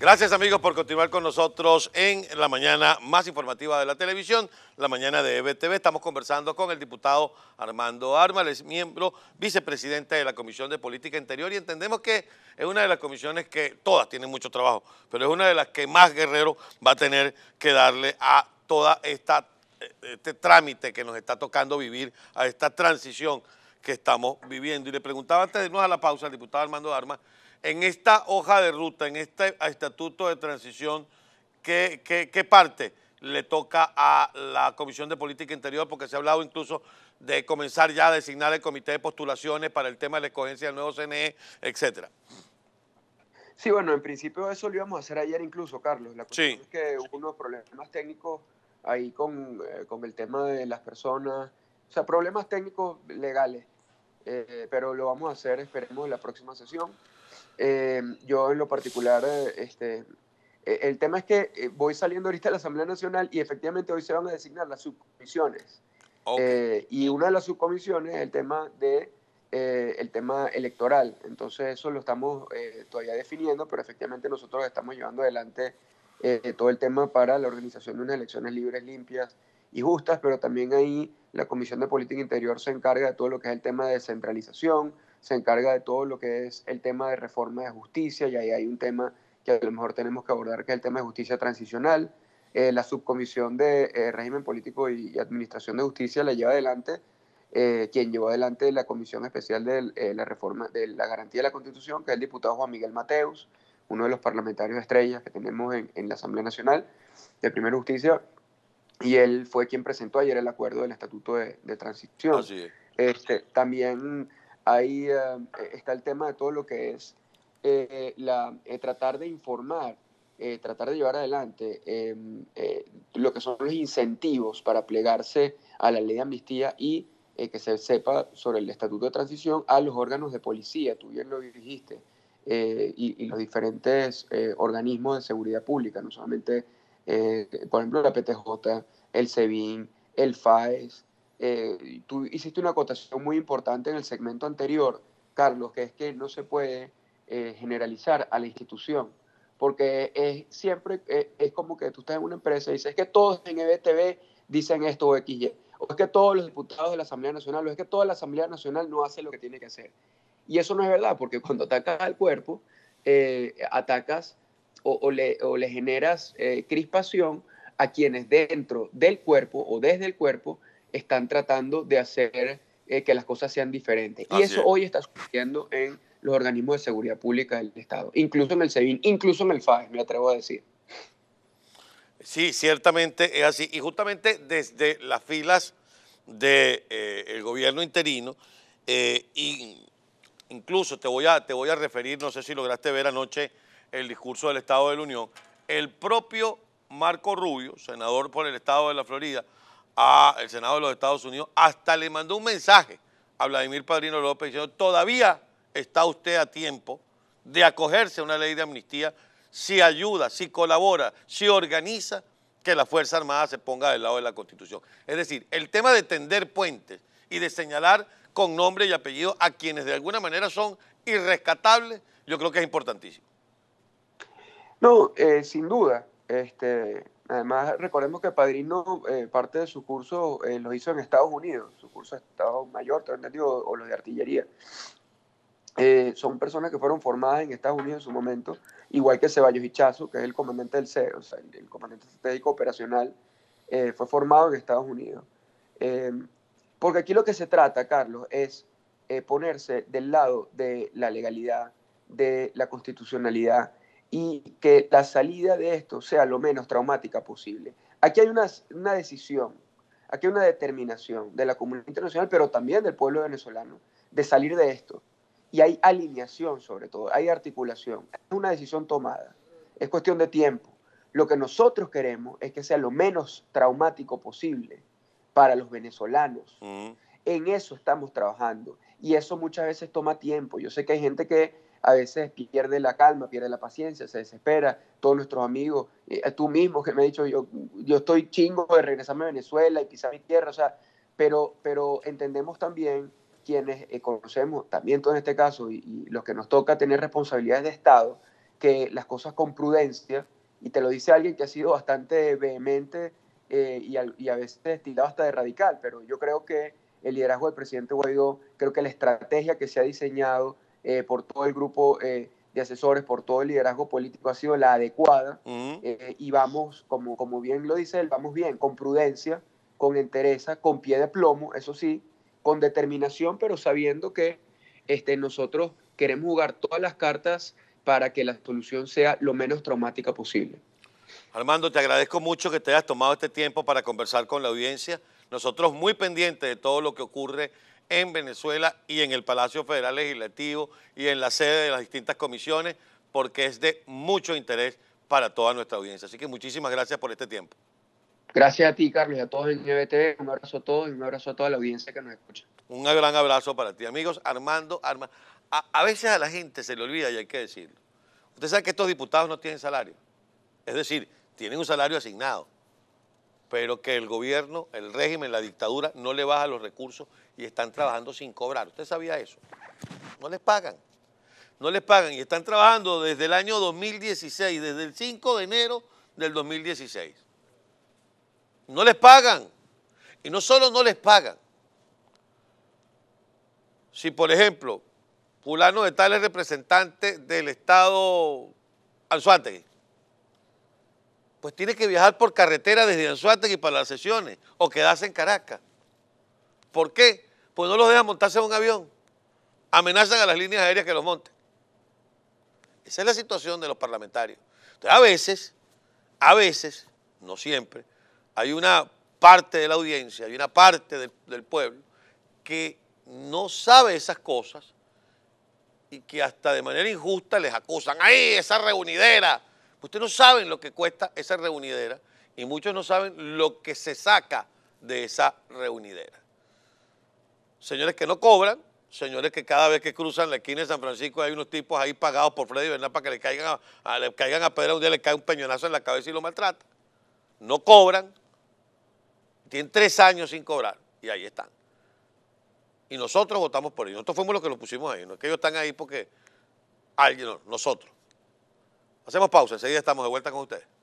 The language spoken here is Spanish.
Gracias amigos por continuar con nosotros en la mañana más informativa de la televisión, la mañana de EBTV. Estamos conversando con el diputado Armando Arma, es miembro vicepresidente de la Comisión de Política Interior y entendemos que es una de las comisiones que todas tienen mucho trabajo, pero es una de las que más Guerrero va a tener que darle a toda esta este trámite que nos está tocando vivir, a esta transición que estamos viviendo. Y le preguntaba antes de irnos a la pausa al diputado Armando Armas en esta hoja de ruta, en este estatuto de transición, ¿qué, parte le toca a la Comisión de Política Interior? Porque se ha hablado incluso de comenzar ya a designar el comité de postulaciones para el tema de la escogencia del nuevo CNE, etcétera. Sí, bueno, en principio eso lo íbamos a hacer ayer incluso, Carlos. sí. que hubo unos problemas técnicos ahí eh, con, el tema de las personas, o sea, problemas técnicos legales, eh, pero lo vamos a hacer, esperemos, en la próxima sesión. Eh, yo en lo particular, eh, este, e, el tema es que eh, voy saliendo ahorita de la Asamblea Nacional y efectivamente hoy se van a designar las subcomisiones. y una de las subcomisiones es el tema, de, el tema electoral. Entonces eso lo estamos todavía definiendo, pero efectivamente nosotros estamos llevando adelante todo el tema para la organización de unas elecciones libres, limpias y justas, pero también ahí la Comisión de Política Interior se encarga de todo lo que es el tema de descentralización, se encarga de todo lo que es el tema de reforma de justicia y ahí hay un tema que a lo mejor tenemos que abordar, que es el tema de justicia transicional. Eh, la subcomisión de eh, régimen político y, administración de justicia la lleva adelante eh, quien llevó adelante la comisión especial de la reforma de la garantía de la constitución, que es el diputado Juan Miguel Mateus, uno de los parlamentarios estrellas que tenemos en, la Asamblea Nacional de Primera Justicia, y él fue quien presentó ayer el acuerdo del Estatuto de, Transición. Este, también Ahí eh, eh, está el tema de todo lo que es eh, la, tratar de informar, tratar de llevar adelante em, lo que son los incentivos para plegarse a la ley de amnistía y que se sepa sobre el estatuto de transición a los órganos de policía, tú bien lo dijiste, y, y, los diferentes organismos de seguridad pública, no solamente, por ejemplo, la PTJ, el SEBIN, el FAES, eh, tú hiciste una acotación muy importante en el segmento anterior, Carlos, que es que no se puede eh, generalizar a la institución, porque es siempre, eh, es como que tú estás en una empresa y dices, que todos en EBTV dicen esto o XY, o es que todos los diputados de la Asamblea Nacional, o es que toda la Asamblea Nacional no hace lo que tiene que hacer. Y eso no es verdad, porque cuando atacas al cuerpo, atacas o, le, o, le, generas crispación a quienes dentro del cuerpo o desde el cuerpo están tratando de hacer eh, que las cosas sean diferentes. y eso hoy está sucediendo en los organismos de seguridad pública del Estado, incluso en el SEBIN, incluso en el FAE, me atrevo a decir. Sí, ciertamente es así. Y justamente desde las filas del de, eh, gobierno interino, eh, incluso te voy, a, te voy a referir, no sé si lograste ver anoche el discurso del Estado de la Unión, el propio Marco Rubio, senador por el Estado de la Florida, a el Senado de los Estados Unidos, hasta le mandó un mensaje a Vladimir Padrino López diciendo, todavía está usted a tiempo de acogerse a una ley de amnistía si ayuda, si colabora, si organiza que la Fuerza Armada se ponga del lado de la Constitución. Es decir, el tema de tender puentes y de señalar con nombre y apellido a quienes de alguna manera son irrescatables, yo creo que es importantísimo. No, eh, sin duda. Este, Además, recordemos que Padrino, eh, parte de su curso eh, lo hizo en Estados Unidos, su curso de Estado Mayor, O, los de artillería. Eh, son personas que fueron formadas en Estados Unidos en su momento, igual que Ceballos Hichazo, que es el comandante del CEO, o sea, el, el, comandante estratégico operacional, fue formado en Estados Unidos. Em, porque aquí lo que se trata, Carlos, es ponerse del lado de la legalidad, de la constitucionalidad, y que la salida de esto sea lo menos traumática posible. Aquí hay una, una decisión, aquí hay una determinación de la comunidad internacional, pero también del pueblo venezolano, de salir de esto. Y hay alineación sobre todo, hay articulación, es una decisión tomada, es cuestión de tiempo. Lo que nosotros queremos es que sea lo menos traumático posible para los venezolanos. Mm. En eso estamos trabajando y eso muchas veces toma tiempo. Yo sé que hay gente que a veces pierde la calma, pierde la paciencia, se desespera. Todos nuestros amigos, eh, tú mismo que me has dicho, yo, yo estoy chingo de regresarme a Venezuela y pisar mi tierra, o sea, pero, pero entendemos también quienes eh, conocemos, también todo en este caso, y, los que nos toca tener responsabilidades de Estado, que las cosas con prudencia, y te lo dice alguien que ha sido bastante vehemente eh, y, a, y, a, veces tirado hasta de radical, pero yo creo que el liderazgo del presidente Guaidó, creo que la estrategia que se ha diseñado eh, por todo el grupo eh, de asesores, por todo el liderazgo político ha sido la adecuada eh, y vamos, como, como bien lo dice él, vamos bien, con prudencia, con entereza, con pie de plomo, eso sí, con determinación, pero sabiendo que este, nosotros queremos jugar todas las cartas para que la solución sea lo menos traumática posible. Armando, te agradezco mucho que te hayas tomado este tiempo para conversar con la audiencia. Nosotros muy pendientes de todo lo que ocurre en Venezuela y en el Palacio Federal Legislativo y en la sede de las distintas comisiones, porque es de mucho interés para toda nuestra audiencia. Así que muchísimas gracias por este tiempo. Gracias a ti, Carlos, y a todos en NBT. Un abrazo a todos y un abrazo a toda la audiencia que nos escucha. Un gran abrazo para ti, amigos. Armando, Arma. A, veces a la gente se le olvida y hay que decirlo. Usted sabe que estos diputados no tienen salario. Es decir, tienen un salario asignado pero que el gobierno, el régimen, la dictadura no le baja los recursos y están trabajando sin cobrar. ¿Usted sabía eso? No les pagan. No les pagan y están trabajando desde el año 2016, desde el 5 de enero del 2016. No les pagan. Y no solo no les pagan. Si, por ejemplo, Pulano de tal es representante del Estado Anzuategui pues tiene que viajar por carretera desde y para las sesiones o quedarse en Caracas. ¿Por qué? Pues no los dejan montarse en un avión. Amenazan a las líneas aéreas que los monten. Esa es la situación de los parlamentarios. Entonces, a veces, a veces, no siempre, hay una parte de la audiencia, hay una parte del, pueblo que no sabe esas cosas y que hasta de manera injusta les acusan, ¡Ahí esa reunidera! Ustedes no saben lo que cuesta esa reunidera y muchos no saben lo que se saca de esa reunidera. Señores que no cobran, señores que cada vez que cruzan la esquina de San Francisco hay unos tipos ahí pagados por Freddy Bernal para que le caigan a, caigan a Pedro, un día le cae un peñonazo en la cabeza y lo maltratan. No cobran, tienen tres años sin cobrar y ahí están. Y nosotros votamos por ellos. Nosotros fuimos los que los pusimos ahí. No es que ellos están ahí porque alguien, nosotros. Hacemos pausa, enseguida estamos de vuelta con ustedes.